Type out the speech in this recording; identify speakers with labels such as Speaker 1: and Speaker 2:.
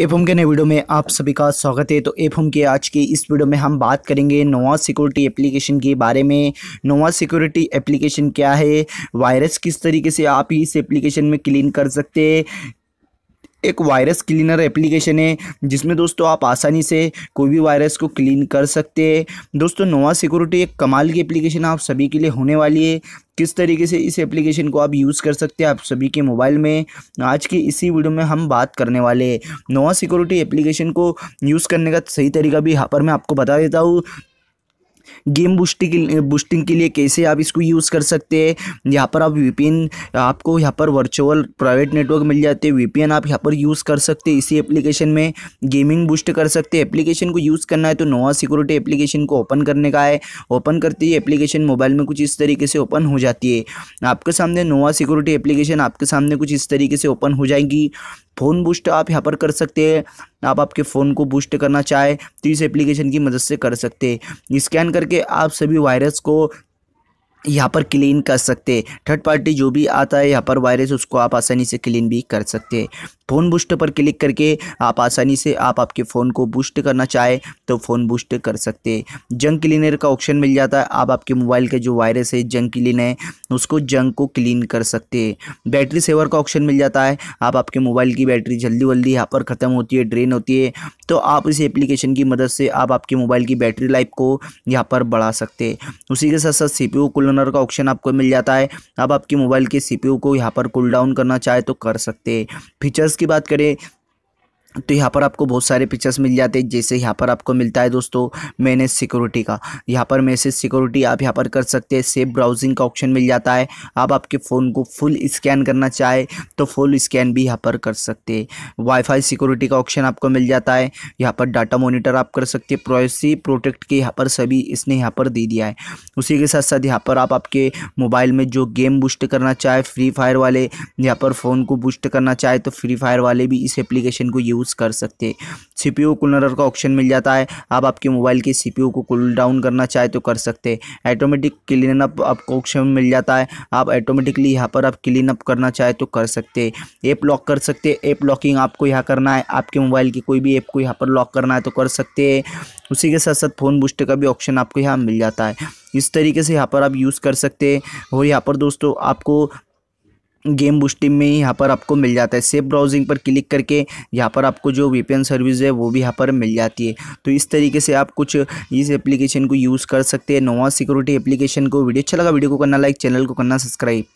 Speaker 1: F के नए video में आप सभी का स्वागत है तो एफ के आज के इस वीडियो में हम बात करेंगे नोवा सिक्योरिटी एप्लीकेशन के बारे में नोवा सिक्योरिटी एप्लीकेशन क्या है वायरस किस तरीके से आप इस एप्लीकेशन में क्लीन कर सकते हैं एक वायरस क्लीनर एप्लीकेशन है जिसमें दोस्तों आप आसानी से कोई भी वायरस को क्लीन कर सकते हैं दोस्तों नोवा सिक्योरिटी एक कमाल की एप्लीकेशन आप सभी के लिए होने वाली है किस तरीके से इस एप्लीकेशन को आप यूज़ कर सकते हैं आप सभी के मोबाइल में आज की इसी वीडियो में हम बात करने वाले हैं नोवा सिक्योरिटी एप्लीकेशन को यूज़ करने का सही तरीका भी यहाँ पर मैं आपको बता देता हूँ गेम बूस्टिंग बूस्टिंग के लिए कैसे आप इसको यूज़ कर सकते हैं यहाँ पर आप वीपीएन आपको यहाँ पर वर्चुअल प्राइवेट नेटवर्क मिल जाते हैं वीपीएन आप यहाँ पर यूज़ कर सकते हैं इसी एप्लीकेशन में गेमिंग बूस्ट कर सकते हैं एप्लीकेशन को यूज़ करना है तो नोवा सिक्योरिटी एप्लीकेशन को ओपन करने का है ओपन करते ही एप्लीकेशन मोबाइल में कुछ इस तरीके से ओपन हो जाती है आपके सामने नोवा सिक्योरिटी एप्लीकेशन आपके सामने कुछ इस तरीके से ओपन हो जाएगी फ़ोन बूस्ट आप यहाँ पर कर सकते हैं आप आपके फ़ोन को बूस्ट करना चाहें तो इस एप्लीकेशन की मदद से कर सकते हैं स्कैन करके आप सभी वायरस को यहाँ पर क्लीन कर सकते हैं थर्ड पार्टी जो भी आता है यहाँ पर वायरस उसको आप आसानी से क्लीन भी कर सकते हैं फ़ोन बूस्ट पर क्लिक करके आप आसानी से आप आपके फ़ोन को बूस्ट करना चाहे तो फ़ोन बूस्ट कर सकते जंक क्लीनर का ऑप्शन मिल जाता है आप आपके मोबाइल के जो वायरस है जंक क्लीन है उसको जंक को क्लीन कर सकते बैटरी सेवर का ऑप्शन मिल जाता है आप आपके मोबाइल की बैटरी जल्दी वल्दी यहाँ पर ख़त्म होती है ड्रेन होती है तो आप इस एप्लीकेशन की मदद से आप आपके मोबाइल की बैटरी लाइफ को यहाँ पर बढ़ा सकते उसी के साथ साथ सी पी का ऑप्शन आपको मिल जाता है आप आपके मोबाइल के सी को यहाँ पर कूल डाउन करना चाहे तो कर सकते फीचर्स की बात करें तो यहाँ पर आपको बहुत सारे पिक्चर्स मिल जाते हैं जैसे यहाँ पर आपको मिलता है दोस्तों मैनेज सिक्योरिटी का यहाँ पर मैसेज सिक्योरिटी आप यहाँ पर कर सकते हैं सेफ ब्राउजिंग का ऑप्शन मिल जाता है आप आपके फ़ोन को फुल स्कैन करना चाहे तो फुल स्कैन भी यहाँ पर कर सकते हैं वाईफाई सिक्योरिटी का ऑप्शन आपको मिल जाता है यहाँ पर डाटा मोनिटर आप कर सकते हैं प्राइवेसी प्रोटेक्ट के यहाँ पर सभी इसने यहाँ पर दे दिया है उसी के साथ साथ यहाँ पर आप आपके मोबाइल में जो गेम बूस्ट करना चाहे फ्री फायर वाले यहाँ पर फ़ोन को बूस्ट करना चाहे तो फ्री फायर वाले भी इस एप्लीकेशन को यूज़ यूज़ कर सकते सी पी कूलर का ऑप्शन मिल जाता है आप आपके मोबाइल के सी को कूल डाउन करना चाहे तो कर सकते ऑटोमेटिक क्लीन अप आपको ऑप्शन मिल जाता है आप ऑटोमेटिकली यहाँ पर आप क्लीन अप करना चाहे तो कर सकते ऐप लॉक कर सकते ऐप लॉकिंग आपको यहाँ करना है आपके मोबाइल की कोई भी ऐप को यहाँ पर लॉक करना है तो कर सकते हैं उसी के साथ साथ फ़ोन बूस्ट का भी ऑप्शन आपको यहाँ मिल जाता है इस तरीके से यहाँ पर आप यूज़ कर सकते हैं और यहाँ पर दोस्तों आपको गेम बूस्टिंग में ही यहाँ पर आपको मिल जाता है सेफ ब्राउजिंग पर क्लिक करके यहाँ पर आपको जो वी सर्विस है वो भी यहाँ पर मिल जाती है तो इस तरीके से आप कुछ इस एप्लीकेशन को यूज़ कर सकते हैं नोवा सिक्योरिटी एप्लीकेशन को वीडियो अच्छा लगा वीडियो को करना लाइक चैनल को करना सब्सक्राइब